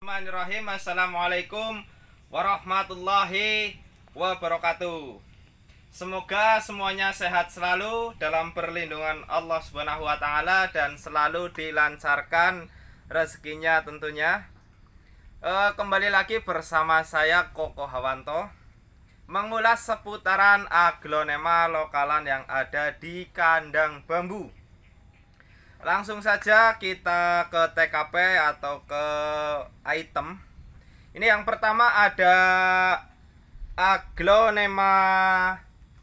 Bismillahirrahmanirrahim Assalamualaikum warahmatullahi wabarakatuh Semoga semuanya sehat selalu dalam perlindungan Allah subhanahu wa ta'ala Dan selalu dilancarkan rezekinya tentunya e, Kembali lagi bersama saya Koko Hawanto Mengulas seputaran aglonema lokalan yang ada di kandang bambu langsung saja kita ke TKP atau ke item ini yang pertama ada aglonema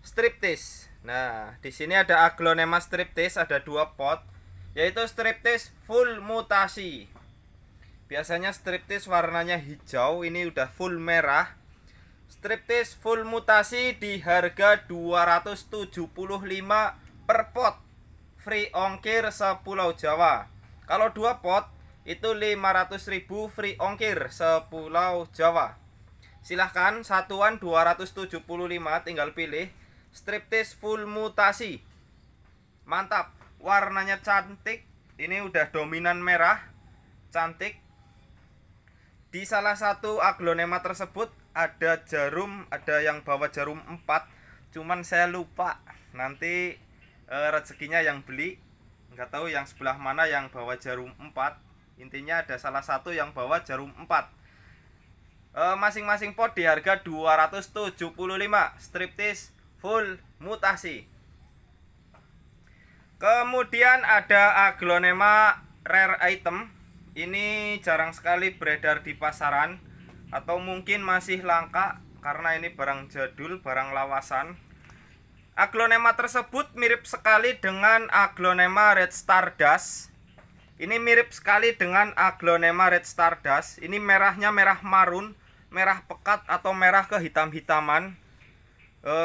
striptis nah di sini ada aglonema striptis ada dua pot yaitu striptis full mutasi biasanya striptis warnanya hijau ini udah full merah striptis full mutasi di harga 275 per pot free ongkir sepulau Jawa. Kalau dua pot itu 500.000 free ongkir sepulau Jawa. Silahkan satuan 275 tinggal pilih striptis full mutasi. Mantap, warnanya cantik. Ini udah dominan merah, cantik. Di salah satu aglonema tersebut ada jarum, ada yang bawa jarum 4. Cuman saya lupa. Nanti uh, rezekinya yang beli nggak tahu yang sebelah mana yang bawa jarum 4 intinya ada salah satu yang bawa jarum 4 eh, masing-masing e, pot di harga 275 striptis full mutasi kemudian ada aglonema rare item ini jarang sekali beredar di pasaran atau mungkin masih langka karena ini barang jadul barang lawasan Aglonema tersebut mirip sekali dengan aglonema red stardust. Ini mirip sekali dengan aglonema red stardust. Ini merahnya merah marun, merah pekat atau merah kehitam-hitaman. E,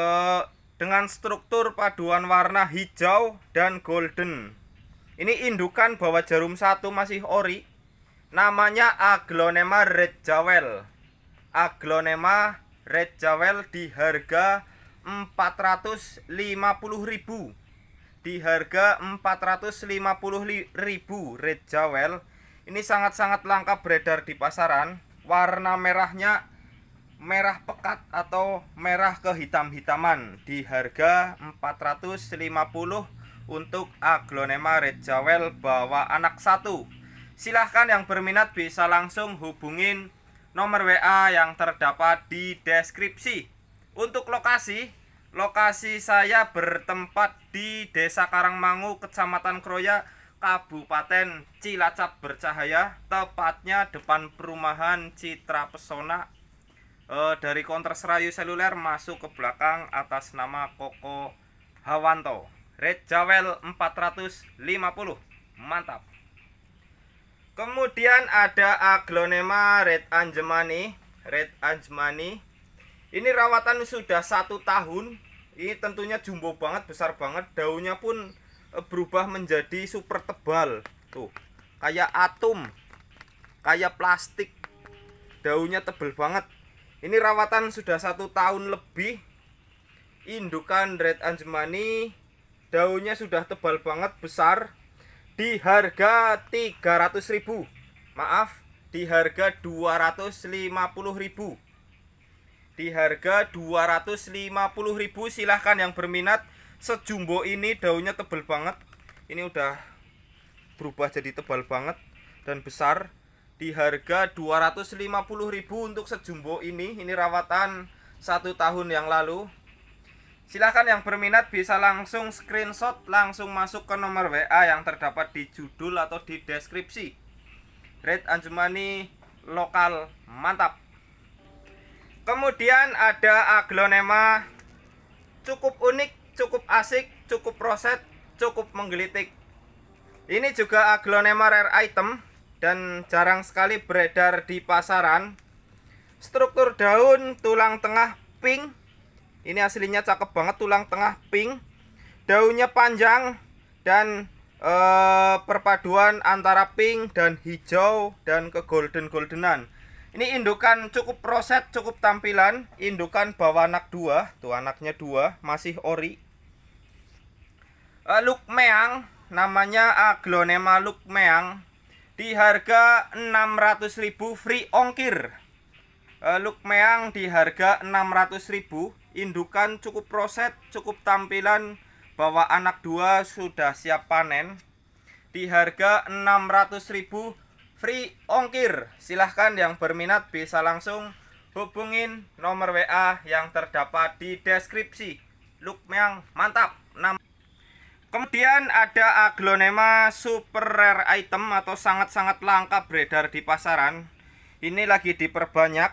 dengan struktur paduan warna hijau dan golden. Ini indukan bahwa jarum satu masih ori. Namanya aglonema red jawel. Aglonema red jawel di harga 450.000 di harga 450.000 Red Jawel ini sangat-sangat langka beredar di pasaran warna merahnya merah pekat atau merah kehitam-hitaman di harga 450 untuk aglonema Red Jawel bawa anak satu silahkan yang berminat bisa langsung hubungin nomor WA yang terdapat di deskripsi untuk lokasi, lokasi saya bertempat di Desa Karangmangu, Kecamatan Kroya, Kabupaten Cilacap Bercahaya, tepatnya depan perumahan Citra Pesona. E, dari konter serayu seluler masuk ke belakang atas nama Koko Hawanto. Red Jawel 450. Mantap. Kemudian ada aglonema Red Anjemani, Red Anjemani ini rawatan sudah satu tahun. Ini tentunya jumbo banget, besar banget. Daunnya pun eh, berubah menjadi super tebal. Tuh, kayak atom, kayak plastik. Daunnya tebal banget. Ini rawatan sudah satu tahun lebih. Indukan Red Anjemani daunnya sudah tebal banget besar di harga ribu. maaf di harga ribu di harga 250.000 silahkan yang berminat sejumbo ini daunnya tebal banget ini udah berubah jadi tebal banget dan besar di harga 250.000 untuk sejumbo ini ini rawatan satu tahun yang lalu silahkan yang berminat bisa langsung screenshot langsung masuk ke nomor WA yang terdapat di judul atau di deskripsi Red Anjumani lokal mantap Kemudian ada aglonema cukup unik, cukup asik, cukup proset, cukup menggelitik. Ini juga aglonema rare item dan jarang sekali beredar di pasaran. Struktur daun tulang tengah pink. Ini aslinya cakep banget tulang tengah pink. Daunnya panjang dan eh, perpaduan antara pink dan hijau dan ke golden-goldenan. Ini indukan cukup proses, cukup tampilan. Indukan bawa anak dua, tuh anaknya dua, masih ori. Uh, eh, meang namanya aglonema luk meang Di harga 600.000 free ongkir. Uh, eh, meang di harga 600.000. Indukan cukup proses, cukup tampilan. Bawa anak dua sudah siap panen. Di harga 600.000 free ongkir. Silahkan yang berminat bisa langsung hubungin nomor WA yang terdapat di deskripsi. Look yang mantap. Kemudian ada aglonema super rare item atau sangat-sangat langka beredar di pasaran. Ini lagi diperbanyak.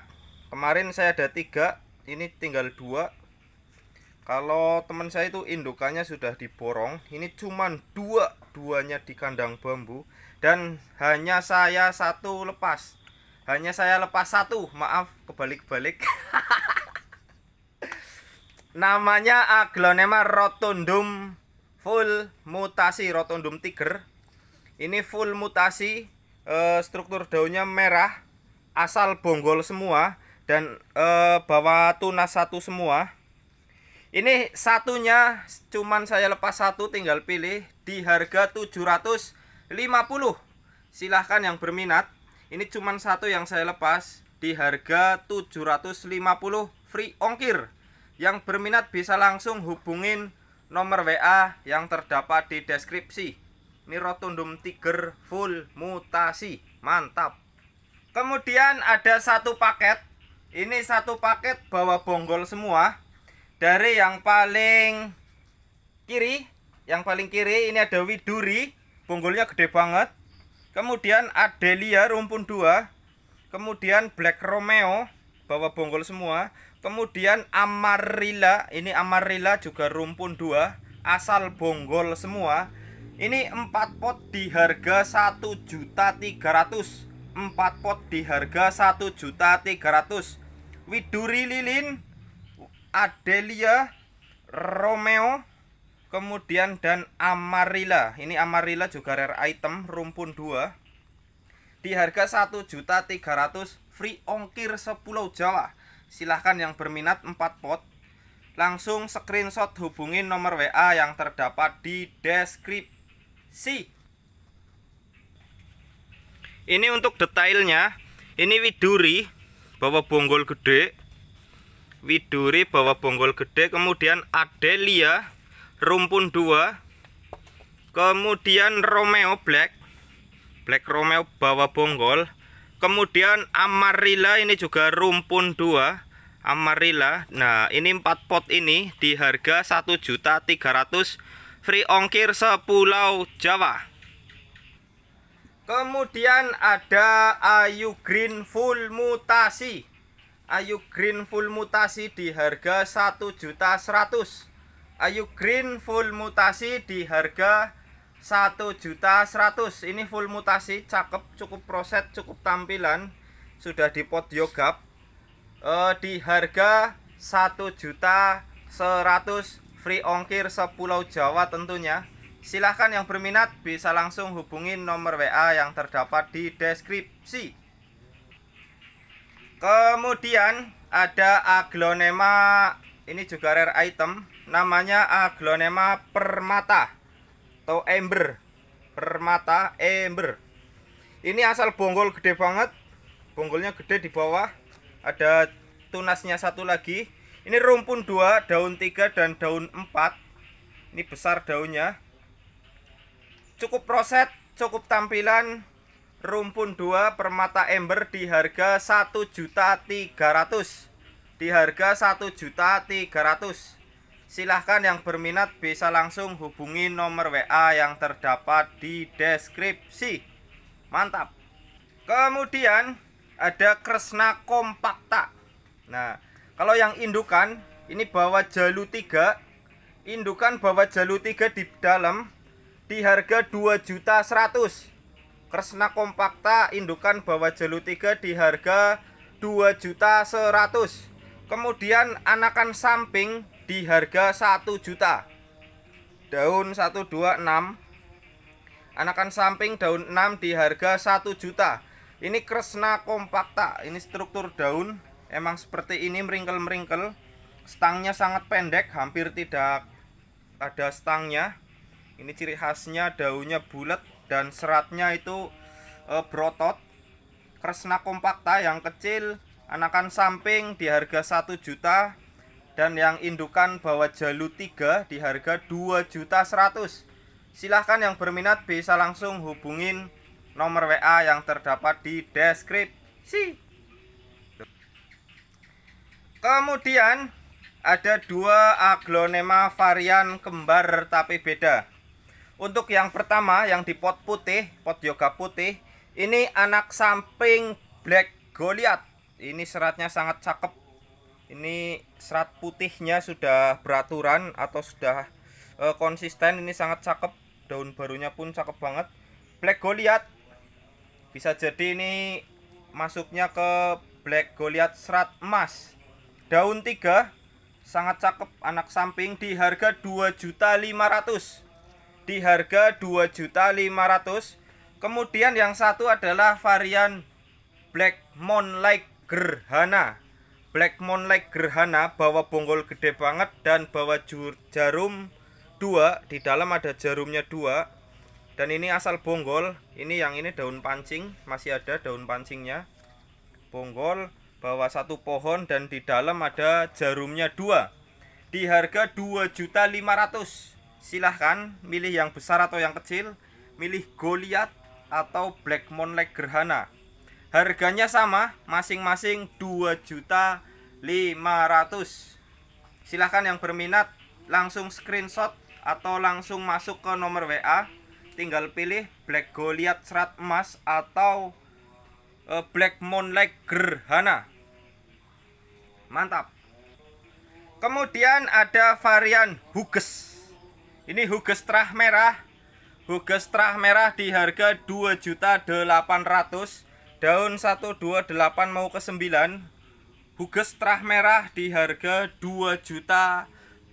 Kemarin saya ada tiga, ini tinggal dua. Kalau teman saya itu indukannya sudah diborong, ini cuman dua, duanya di kandang bambu dan hanya saya satu lepas hanya saya lepas satu maaf kebalik-balik namanya aglonema rotundum full mutasi rotundum tiger ini full mutasi eh, struktur daunnya merah asal bonggol semua dan e, bawah tunas satu semua ini satunya cuman saya lepas satu tinggal pilih di harga 700 50 silahkan yang berminat ini cuma satu yang saya lepas di harga 750 free ongkir yang berminat bisa langsung hubungin nomor WA yang terdapat di deskripsi ini rotundum tiger full mutasi mantap kemudian ada satu paket ini satu paket bawa bonggol semua dari yang paling kiri yang paling kiri ini ada widuri Bonggolnya gede banget. Kemudian Adelia rumpun 2. Kemudian Black Romeo bawa bonggol semua. Kemudian Amarilla, ini Amarilla juga rumpun 2, asal bonggol semua. Ini 4 pot di harga 1.300. 4 pot di harga 1.300. Widuri Lilin, Adelia, Romeo, Kemudian dan amarilla. Ini amarilla juga rare item rumpun 2. Di harga 1.300 free ongkir 10 Jawa. Silahkan yang berminat 4 pot. Langsung screenshot hubungin nomor WA yang terdapat di deskripsi. Ini untuk detailnya. Ini widuri bawa bonggol gede. Widuri bawa bonggol gede, kemudian Adelia rumpun 2 kemudian Romeo Black Black Romeo bawa bonggol kemudian Amarilla ini juga rumpun 2 Amarilla nah ini 4 pot ini di harga ratus, free ongkir sepulau Jawa kemudian ada Ayu Green full mutasi Ayu Green full mutasi di harga seratus. Ayu Green full mutasi di harga satu juta seratus ini full mutasi cakep cukup proses cukup tampilan sudah di pot yogap e, eh, di harga satu juta seratus free ongkir sepulau Jawa tentunya silahkan yang berminat bisa langsung hubungi nomor WA yang terdapat di deskripsi kemudian ada aglonema ini juga rare item namanya aglonema permata atau ember permata ember ini asal bonggol gede banget bonggolnya gede di bawah ada tunasnya satu lagi ini rumpun dua daun tiga dan daun empat ini besar daunnya cukup proses cukup tampilan rumpun dua permata ember di harga satu juta 300 di harga satu juta tiga ratus Silahkan yang berminat bisa langsung hubungi nomor WA yang terdapat di deskripsi. Mantap. Kemudian ada Kresna Kompakta. Nah, kalau yang indukan ini bawa jalu 3. Indukan bawa jalu 3 di dalam di harga 2 juta 100. Kresna Kompakta indukan bawa jalu 3 di harga 2 juta 100. Kemudian anakan samping di harga 1 juta daun 126 anakan samping daun 6 di harga 1 juta ini kresna kompakta ini struktur daun emang seperti ini meringkel-meringkel stangnya sangat pendek hampir tidak ada stangnya ini ciri khasnya daunnya bulat dan seratnya itu e, berotot kresna kompakta yang kecil anakan samping di harga 1 juta dan yang indukan bawa Jalu 3 di harga 100 Silahkan yang berminat bisa langsung hubungin nomor WA yang terdapat di deskripsi. Kemudian ada dua aglonema varian kembar tapi beda. Untuk yang pertama yang di pot putih, pot yoga putih, ini anak samping black goliath. Ini seratnya sangat cakep ini serat putihnya sudah beraturan atau sudah e, konsisten ini sangat cakep daun barunya pun cakep banget black goliath bisa jadi ini masuknya ke black goliath serat emas daun tiga sangat cakep anak samping di harga 2.500 di harga 2.500 Kemudian yang satu adalah varian Black Moonlight Gerhana Black Moon Lake gerhana bawa bonggol gede banget dan bawa jarum dua di dalam ada jarumnya dua dan ini asal bonggol ini yang ini daun pancing masih ada daun pancingnya bonggol bawa satu pohon dan di dalam ada jarumnya dua di harga 2.500 silahkan milih yang besar atau yang kecil milih Goliath atau Black Moon Lake gerhana Harganya sama, masing-masing 2.500 Silahkan yang berminat langsung screenshot atau langsung masuk ke nomor WA. Tinggal pilih Black Goliath serat emas atau e, Black Moonlight gerhana. Mantap. Kemudian ada varian Huges. Ini Huges terah merah. Huges terah merah di harga 2.800 Daun 128 mau ke 9 Huges terah merah di harga 2 juta 800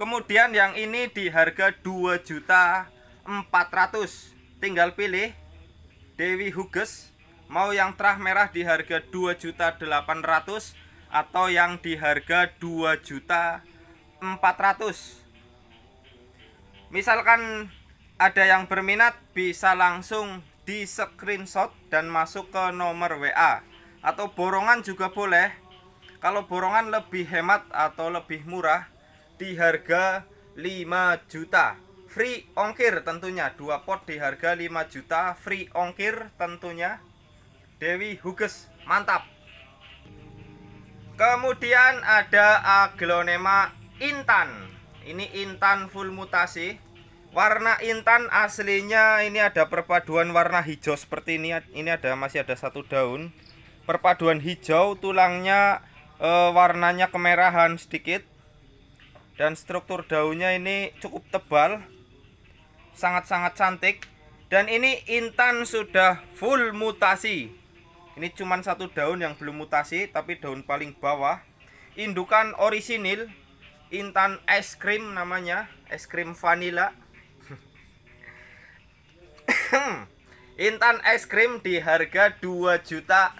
Kemudian yang ini di harga 2 juta 400 Tinggal pilih Dewi Huges Mau yang terah merah di harga 2 juta 800 Atau yang di harga 2 juta 400 Misalkan ada yang berminat bisa langsung di screenshot dan masuk ke nomor WA atau borongan juga boleh kalau borongan lebih hemat atau lebih murah di harga 5 juta free ongkir tentunya dua pot di harga 5 juta free ongkir tentunya Dewi Huges mantap kemudian ada aglonema Intan ini Intan full mutasi Warna intan aslinya ini ada perpaduan warna hijau seperti ini. Ini ada masih ada satu daun. Perpaduan hijau tulangnya e, warnanya kemerahan sedikit. Dan struktur daunnya ini cukup tebal. Sangat-sangat cantik. Dan ini intan sudah full mutasi. Ini cuma satu daun yang belum mutasi tapi daun paling bawah. Indukan orisinil intan es krim namanya, es krim vanila Hmm. Intan es krim di harga 2.600.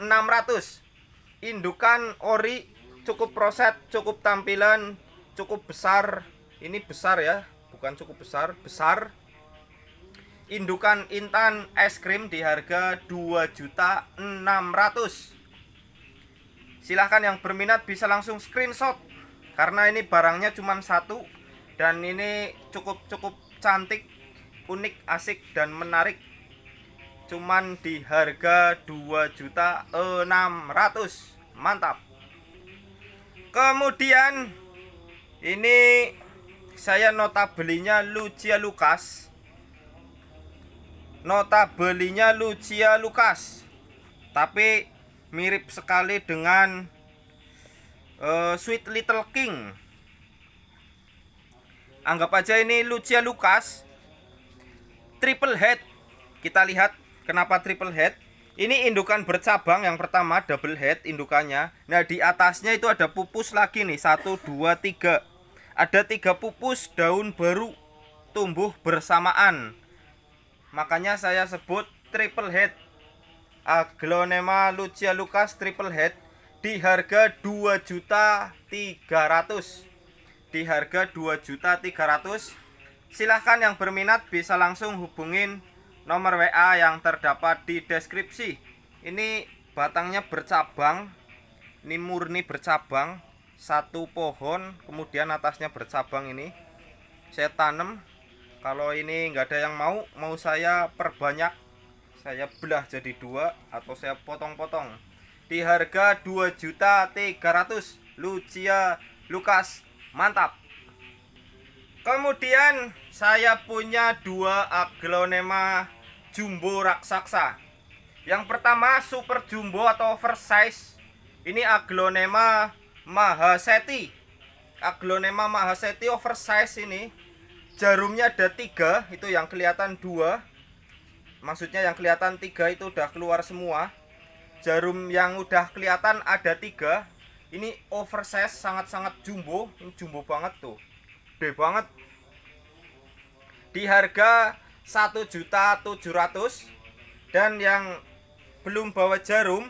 Indukan ori cukup proset, cukup tampilan, cukup besar. Ini besar ya, bukan cukup besar, besar. Indukan Intan es krim di harga 2.600. Silahkan yang berminat bisa langsung screenshot karena ini barangnya cuma satu dan ini cukup cukup cantik unik, asik dan menarik cuman di harga 2.600 juta mantap kemudian ini saya nota belinya Lucia Lukas nota belinya Lucia Lukas tapi mirip sekali dengan uh, Sweet Little King anggap aja ini Lucia Lukas triple head. Kita lihat kenapa triple head. Ini indukan bercabang yang pertama double head indukannya. Nah, di atasnya itu ada pupus lagi nih, satu dua tiga. Ada tiga pupus daun baru tumbuh bersamaan. Makanya saya sebut triple head. Aglonema Lucia Lucas triple head di harga dua juta ratus. di harga dua juta ratus. Silahkan yang berminat bisa langsung hubungin nomor WA yang terdapat di deskripsi. Ini batangnya bercabang, ini murni bercabang, satu pohon, kemudian atasnya bercabang ini. Saya tanam, kalau ini nggak ada yang mau, mau saya perbanyak, saya belah jadi dua atau saya potong-potong. Di harga 2.300 Lucia Lukas, mantap! Kemudian saya punya dua aglonema jumbo raksasa. Yang pertama super jumbo atau oversize. Ini aglonema mahaseti. Aglonema mahaseti oversize ini jarumnya ada tiga, itu yang kelihatan dua. Maksudnya yang kelihatan tiga itu udah keluar semua. Jarum yang udah kelihatan ada tiga. Ini oversize sangat-sangat jumbo, ini jumbo banget tuh gede banget di harga 1.700 dan yang belum bawa jarum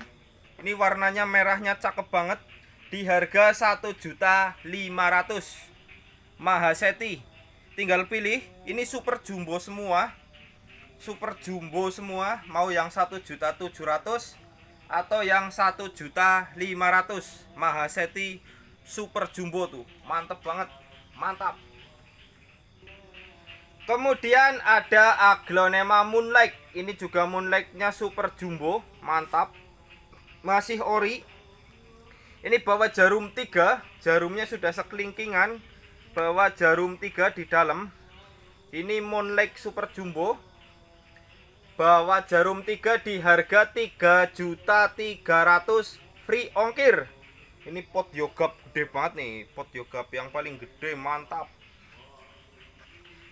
ini warnanya merahnya cakep banget di harga 1.500 Mahaseti tinggal pilih ini super jumbo semua super jumbo semua mau yang 1.700 atau yang 1.500 Mahaseti super jumbo tuh mantep banget Mantap. Kemudian ada aglonema moonlight. Ini juga moonlightnya super jumbo, mantap. Masih ori. Ini bawa jarum tiga, jarumnya sudah sekelingkingan. Bawa jarum tiga di dalam. Ini moonlight super jumbo. Bawa jarum tiga di harga 3.300 free ongkir ini pot yogap gede banget nih pot yogap yang paling gede mantap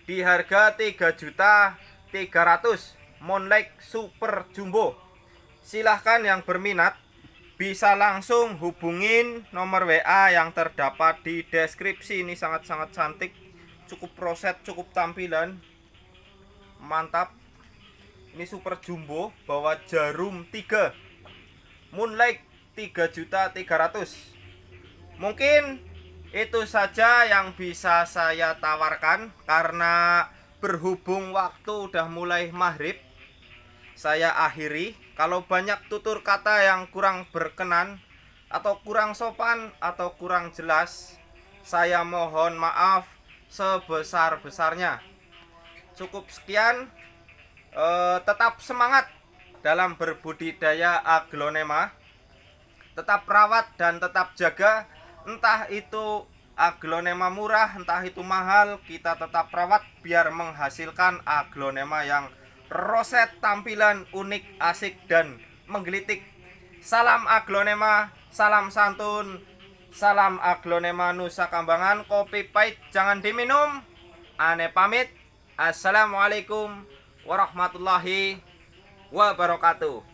di harga 3 juta 300 Monlake Super Jumbo silahkan yang berminat bisa langsung hubungin nomor WA yang terdapat di deskripsi ini sangat-sangat cantik cukup proses, cukup tampilan mantap ini super jumbo bawa jarum 3 Moonlight 3.300. Mungkin itu saja yang bisa saya tawarkan karena berhubung waktu udah mulai maghrib saya akhiri kalau banyak tutur kata yang kurang berkenan atau kurang sopan atau kurang jelas saya mohon maaf sebesar-besarnya cukup sekian e, tetap semangat dalam berbudidaya aglonema tetap rawat dan tetap jaga entah itu aglonema murah entah itu mahal kita tetap rawat biar menghasilkan aglonema yang roset tampilan unik asik dan menggelitik salam aglonema salam santun salam aglonema nusa kambangan kopi pahit jangan diminum ane pamit assalamualaikum warahmatullahi wabarakatuh